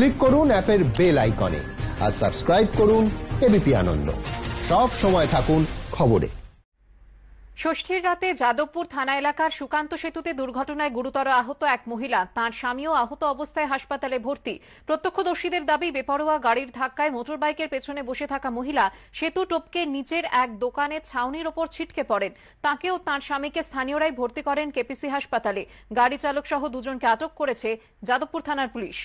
click করুন অ্যাপের bell আইকনে আর সাবস্ক্রাইব করুন এবিপি আনন্দ সব সময় থাকুন খবরে ষষ্ঠীর রাতে যাদবপুর থানা এলাকার সুকান্ত সেতুতে দুর্ঘটনায় গুরুতর আহত এক মহিলা তাঁর স্বামীও আহত অবস্থায় হাসপাতালে ভর্তি প্রত্যক্ষদর্শীদের দাবি বেপরোয়া গাড়ির ধাক্কায় মোটর বাইকের পেছনে বসে থাকা মহিলা সেতু টপকে নিচের এক দোকানে ছাউনির ওপর ছিটকে পড়েন তাঁকেও তাঁর স্বামীকে স্থানীয়রাই ভর্তি করেন কেপিসি হাসপাতালে গাড়ি চালক সহ দুজনকে আটক করেছে যাদবপুর থানার পুলিশ